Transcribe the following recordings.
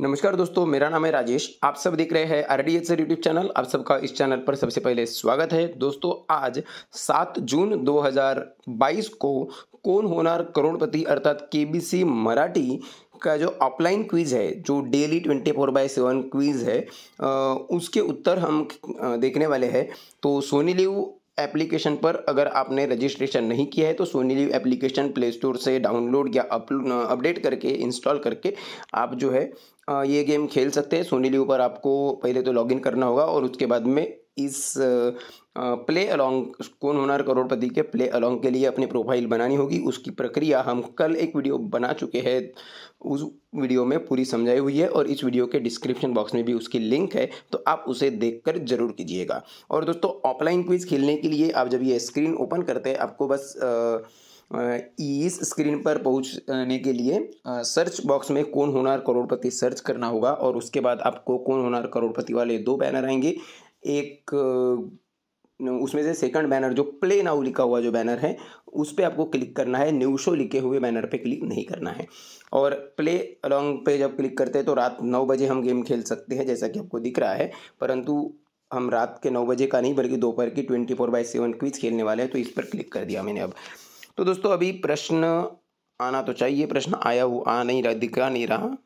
नमस्कार दोस्तों मेरा नाम है राजेश आप सब देख रहे हैं R D H YouTube channel आप सबका इस चैनल पर सबसे पहले स्वागत है दोस्तों आज 7 जून 2022 को कौन होनार करोड़पति अर्थात सी मराठी का जो ऑफलाइन क्विज है जो daily twenty four by seven quiz है उसके उत्तर हम देखने वाले हैं तो सोनी लिव एप्लीकेशन पर अगर आपने रजिस्ट्रेशन नहीं किया है तो Sony LIV application Play Store से डाउनलोड या अपडेट करके इंस्टॉल करके आप जो है ये गेम खेल सकते हैं सोनी लिव पर आपको पहले तो लॉगिन करना होगा और उसके बाद में इस प्ले अलोंग कौन होनर करोड़पति के प्ले अलॉन्ग के लिए अपनी प्रोफाइल बनानी होगी उसकी प्रक्रिया हम कल एक वीडियो बना चुके हैं उस वीडियो में पूरी समझाई हुई है और इस वीडियो के डिस्क्रिप्शन बॉक्स में भी उसकी लिंक है तो आप उसे देखकर जरूर कीजिएगा और दोस्तों ऑफलाइन क्विज खेलने के लिए आप जब ये स्क्रीन ओपन करते हैं आपको बस आ, इस स्क्रीन पर पहुंचने के लिए सर्च बॉक्स में कौन होनार करोड़पति सर्च करना होगा और उसके बाद आपको कौन होनार करोड़पति वाले दो बैनर आएंगे एक उसमें से सेकंड बैनर जो प्ले नाउ लिखा हुआ जो बैनर है उस पर आपको क्लिक करना है न्यू शो लिखे हुए बैनर पे क्लिक नहीं करना है और प्ले अलॉन्ग पे जब क्लिक करते हैं तो रात नौ बजे हम गेम खेल सकते हैं जैसा कि आपको दिख रहा है परंतु हम रात के नौ बजे का नहीं बल्कि दोपहर की twenty four by seven quiz खेलने वाले हैं तो इस पर क्लिक कर दिया मैंने अब तो दोस्तों अभी प्रश्न आना तो चाहिए प्रश्न आया हुआ आ नहीं रहा दिख रहा नहीं रहा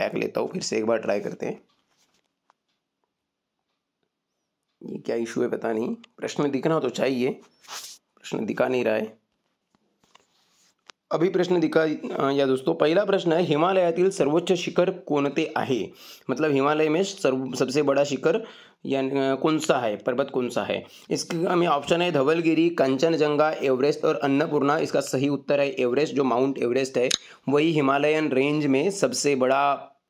बैक लेता हूँ फिर से एक बार ट्राई करते हैं ये क्या इशू है पता नहीं प्रश्न दिखना तो चाहिए प्रश्न दिखा नहीं रहा है अभी प्रश्न दिखा या दोस्तों पहला प्रश्न है हिमालय सर्वोच्च शिखर कोणते आहे मतलब हिमालय में सर्व सबसे बड़ा शिखर या कौन सा है पर्वत कौन सा है इसके हमें ऑप्शन है धवलगिरी कंचनजंगा एवरेस्ट और अन्नपूर्णा इसका सही उत्तर है एवरेस्ट जो माउंट एवरेस्ट है वही हिमालयन रेंज में सबसे बड़ा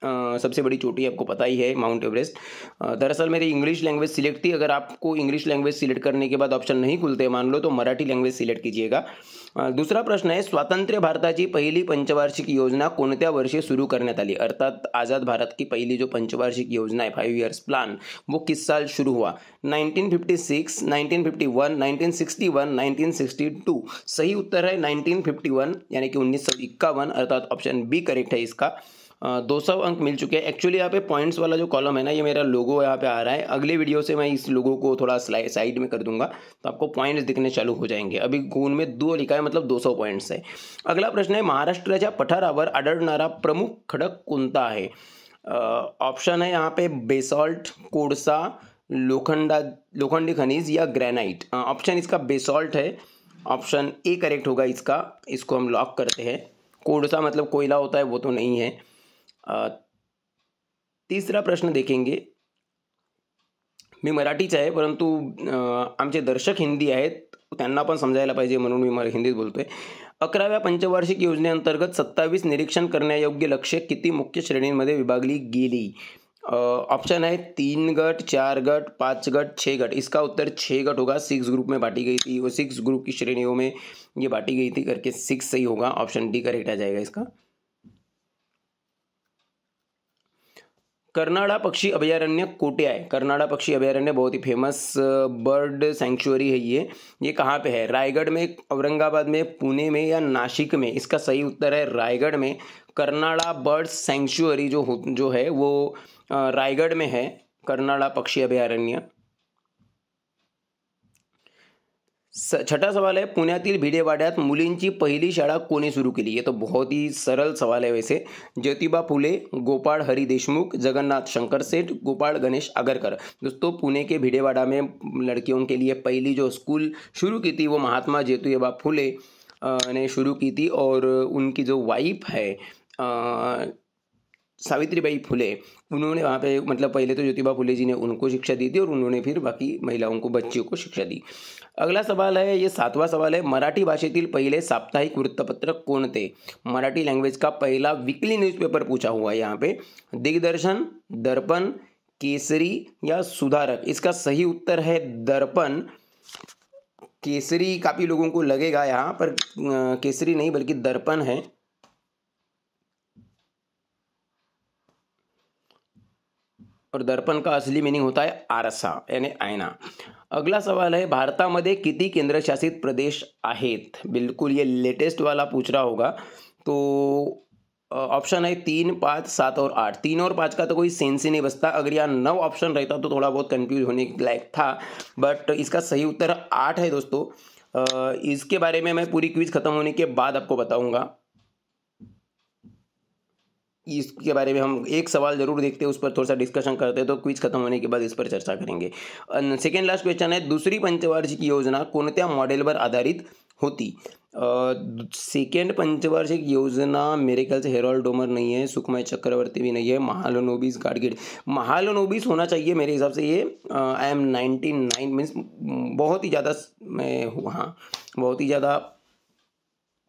सबसे बड़ी चोटी आपको पता ही है माउंट एवरेस्ट दरअसल मेरी इंग्लिश लैंग्वेज सिलेक्ट थी अगर आपको इंग्लिश लैंग्वेज सिलेक्ट करने के बाद ऑप्शन नहीं खुलते मान लो तो मराठी लैंग्वेज सिलेक्ट कीजिएगा दूसरा प्रश्न प्रश्न आहे स्वातंत्र्य भारताची पहली पंचवार्षिक योजना कोणत्या वर्षी सुरू करण्यात आली अर्थात आझाद भारत की पहिली जो पंचवार्षिक योजना है फाइव इयर्स प्लान वो किस साल शुरू हुआ 1956, 1951, 1961, 1962 सही उत्तर है 1951 यानी कि उन्नीस सौ इक्यावन अर्थात ऑप्शन बी करेक्ट है इसका दो सौ अंक मिल चुके हैं एक्चुअली यहाँ पे पॉइंट्स वाला जो कॉलम है ना ये मेरा लोगो यहाँ पे आ रहा है अगले वीडियो से मैं इस लोगो को थोड़ा साइड में कर दूंगा तो आपको पॉइंट्स दिखने चालू हो जाएंगे अभी गुण में दो लिखा है मतलब दो सौ पॉइंट्स है अगला प्रश्न है महाराष्ट्राच्या पठारावर आढळणारा प्रमुख खडक कुंता है ऑप्शन है यहाँ पे बेसॉल्ट कोडसा लोखंडा लोखंडी खनिज या ग्रेनाइट ऑप्शन इसका बेसॉल्ट है ऑप्शन ए करेक्ट होगा इसका इसको हम लॉक करते हैं कोडसा मतलब कोयला होता है वो तो नहीं है तीसरा प्रश्न देखेंगे मी मराठीच आहे परंतु आमचे दर्शक हिंदी आहेत त्यांना पण समजायला पाहिजे म्हणून मी हिंदीत बोलतो आहे अकराव्या पंचवार्षिक योजनेअंतर्गत सत्तावीस निरीक्षण करण्यायोग्य लक्ष्य किती मुख्य श्रेणींमध्ये विभागली गेली ऑप्शन है तीन गट चार गट पाँच गट छः गट इसका उत्तर छः गट होगा सिक्स ग्रुप में बांटी गई थी और सिक्स ग्रुप की श्रेणियों में ये बांटी गई थी करके सिक्स सही होगा ऑप्शन डी करेक्ट आ जाएगा इसका कर्नाड़ा पक्षी अभयारण्य कोटिया है कर्नाड़ा पक्षी अभयारण्य बहुत ही फेमस बर्ड सेंचुरी है ये ये कहाँ पे है रायगढ़ में औरंगाबाद में पुणे में या नासिक में इसका सही उत्तर है रायगढ़ में कर्नाड़ा बर्ड सेंचुरी जो जो है वो रायगढ़ में है कर्नाड़ा पक्षी अभयारण्य छठा सवाल है पुण्यातील भिडेवाड्यात मुलींची पहिली शाळा कोणी सुरू केली ये तो बहुत ही सरल सवाल है वैसे ज्योतिबा फुले गोपाल हरि देशमुख जगन्नाथ शंकर सेठ गोपाल गणेश अगरकर दोस्तों पुणे के भिडेवाड़ा में लड़कियों के लिए पहली जो स्कूल शुरू की थी वो महात्मा ज्योतिबा फुले ने शुरू की थी और उनकी जो वाइफ है आ, सावित्रीबाई फुले उन्होंने वहाँ पे मतलब पहले तो ज्योतिबा फुले जी ने उनको शिक्षा दी थी और उन्होंने फिर बाकी महिलाओं को बच्चियों को शिक्षा दी अगला सवाल है ये सातवा सवाल है मराठी भाषेतील पहिले साप्ताहिक वृत्तपत्र कोणते मराठी लैंग्वेज का पहला वीकली न्यूज़पेपर पूछा हुआ है यहाँ पे दिग्दर्शन दर्पण केसरी या सुधारक इसका सही उत्तर है दर्पण केसरी काफ़ी लोगों को लगेगा यहाँ पर केसरी नहीं बल्कि दर्पण है और दर्पण का असली मीनिंग होता है आरसा यानी आयना अगला सवाल है भारतामध्ये किती केंद्रशासित प्रदेश आहेत बिल्कुल ये लेटेस्ट वाला पूछ रहा होगा तो ऑप्शन है तीन पाँच सात और आठ तीन और पाँच का तो कोई सेंस ही नहीं बचता अगर यहाँ नौ ऑप्शन रहता तो थोड़ा बहुत कंफ्यूज होने लायक था बट इसका सही उत्तर आठ है दोस्तों इसके बारे में मैं पूरी क्विज खत्म होने के बाद आपको बताऊंगा इसके बारे में हम एक सवाल जरूर देखते हैं उस पर थोड़ा सा डिस्कशन करते हैं तो क्विज खत्म होने के बाद इस पर चर्चा करेंगे सेकेंड लास्ट क्वेश्चन है दूसरी पंचवार्षिक योजना मॉडल पर आधारित होती सेकेंड पंचवार्षिक योजना मेरे ख्याल से हेरोल्ड डोमर नहीं है सुखमय चक्रवर्ती भी नहीं है महालोनोबिस गाडगिड महालोनोबिस होना चाहिए मेरे हिसाब से ये I am ninety nine means बहुत ही ज़्यादा मैं हाँ बहुत ही ज़्यादा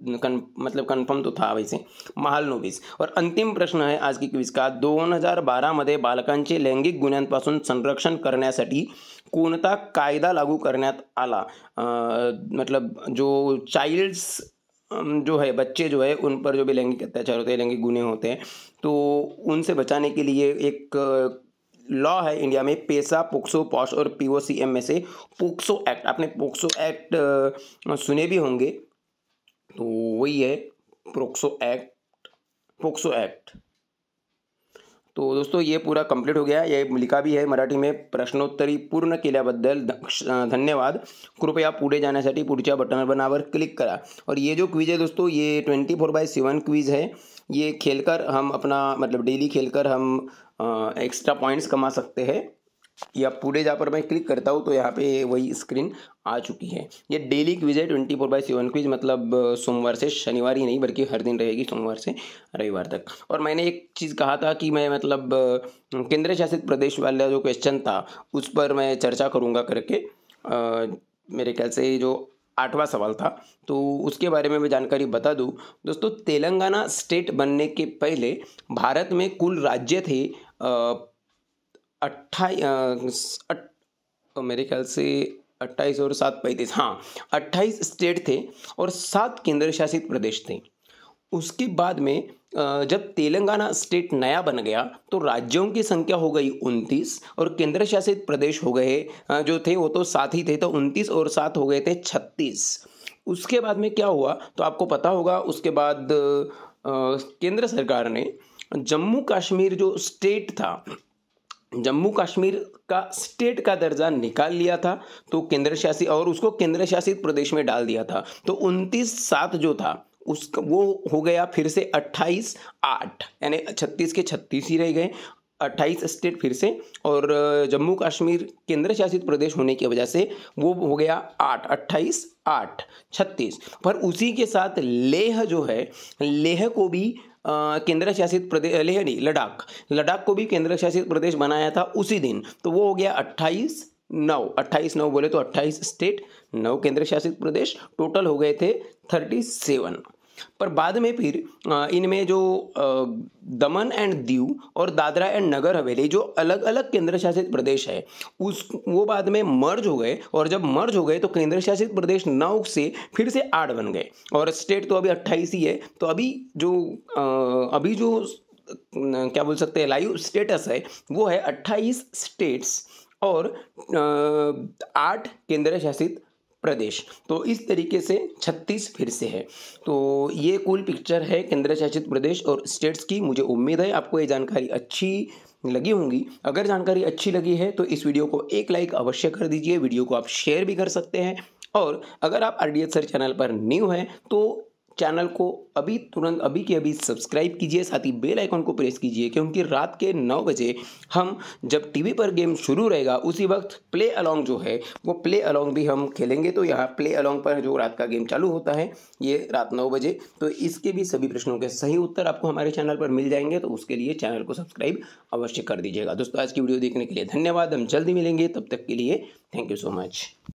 कन, मतलब कन्फर्म तो था वैसे महाल नोबीस और अंतिम प्रश्न है आज की का दोन हजार बारह बारामध्ये बालकांचे लैंगिक गुन्ह्यांपासून संरक्षण करण्यासाठी कोणता कायदा लागू करण्यात आला आ, मतलब जो चाइल्ड्स जो है बच्चे जो है उन पर जो भी लैंगिक अत्याचार होते हैं लैंगिक गुने होते हैं तो उनसे बचाने के लिए एक लॉ है इंडिया में पेशा पोक्सो पॉश और पी सी एम में से पोक्सो एक्ट आपने पोक्सो एक्ट सुने भी होंगे तो वही है प्रोक्सो एक्ट प्रोक्सो एक्ट तो दोस्तों ये पूरा कंप्लीट हो गया ये लिखा भी है मराठी में प्रश्नोत्तरी पूर्ण केल्याबद्दल धन्यवाद कृपया पुढे जाण्यासाठी पुढच्या बटन बनावर क्लिक करा और ये जो क्विज है दोस्तों ये twenty four by seven quiz है ये खेलकर हम अपना मतलब डेली खेलकर हम एक्स्ट्रा पॉइंट्स कमा सकते हैं या पूरे जहाँ पर मैं क्लिक करता हूँ तो यहाँ पे वही स्क्रीन आ चुकी है ये डेली क्विज है twenty four by seven quiz मतलब सोमवार से शनिवार ही नहीं बल्कि हर दिन रहेगी सोमवार से रविवार तक और मैंने एक चीज़ कहा था कि मैं मतलब केंद्र शासित प्रदेश वाला जो क्वेश्चन था उस पर मैं चर्चा करूँगा करके आ, मेरे ख्याल से जो आठवां सवाल था तो उसके बारे में मैं जानकारी बता दूँ दोस्तों तेलंगाना स्टेट बनने के पहले भारत में कुल राज्य थे आ, अट्ठाईस तो मेरे ख्याल से अट्ठाईस और सात पैंतीस हाँ अट्ठाईस स्टेट थे और सात केंद्र शासित प्रदेश थे उसके बाद में जब तेलंगाना स्टेट नया बन गया तो राज्यों की संख्या हो गई उनतीस और केंद्र शासित प्रदेश हो गए जो थे वो तो सात ही थे तो उनतीस और सात हो गए थे छत्तीस उसके बाद में क्या हुआ तो आपको पता होगा उसके बाद केंद्र सरकार ने जम्मू कश्मीर जो स्टेट था जम्मू कश्मीर का स्टेट का दर्जा निकाल लिया था तो केंद्र शासित और उसको केंद्र शासित प्रदेश में डाल दिया था तो उनतीस सात जो था उसका वो हो गया फिर से अट्ठाईस आठ यानी छत्तीस के छत्तीस ही रह गए अट्ठाईस स्टेट फिर से और जम्मू कश्मीर केंद्र शासित प्रदेश होने की वजह से वो हो गया आठ अट्ठाईस आठ छत्तीस पर उसी के साथ लेह जो है लेह को भी केंद्र शासित प्रदेश लेह नहीं लद्दाख लद्दाख को भी केंद्र शासित प्रदेश बनाया था उसी दिन तो वो हो गया अट्ठाईस नौ अट्ठाईस नौ बोले तो अट्ठाईस स्टेट नौ केंद्र शासित प्रदेश टोटल हो गए थे थर्टी सेवन पर बाद में फिर इनमें जो दमन एंड दीव और दादरा एंड नगर हवेली जो अलग अलग केंद्र शासित प्रदेश है उस वो बाद में मर्ज हो गए और जब मर्ज हो गए तो केंद्र शासित प्रदेश नौ से फिर से आठ बन गए और स्टेट तो अभी अट्ठाईस ही है तो अभी जो अभी जो क्या बोल सकते हैं लाइव स्टेटस है वो है अट्ठाईस स्टेट्स और आठ केंद्र शासित प्रदेश तो इस तरीके से 36 फिर से है तो ये कुल पिक्चर है केंद्र शासित प्रदेश और स्टेट्स की मुझे उम्मीद है आपको ये जानकारी अच्छी लगी होंगी अगर जानकारी अच्छी लगी है तो इस वीडियो को एक लाइक अवश्य कर दीजिए वीडियो को आप शेयर भी कर सकते हैं और अगर आप आर डी सर चैनल पर न्यू हैं तो चैनल को अभी तुरंत अभी के अभी सब्सक्राइब कीजिए साथ ही बेल आइकन को प्रेस कीजिए क्योंकि रात के नौ बजे हम जब टीवी पर गेम शुरू रहेगा उसी वक्त प्ले अलोंग जो है वो प्ले अलोंग भी हम खेलेंगे तो यहाँ प्ले अलोंग पर जो रात का गेम चालू होता है ये रात नौ बजे तो इसके भी सभी प्रश्नों के सही उत्तर आपको हमारे चैनल पर मिल जाएंगे तो उसके लिए चैनल को सब्सक्राइब अवश्य कर दीजिएगा दोस्तों आज की वीडियो देखने के लिए धन्यवाद हम जल्दी मिलेंगे तब तक के लिए थैंक यू सो मच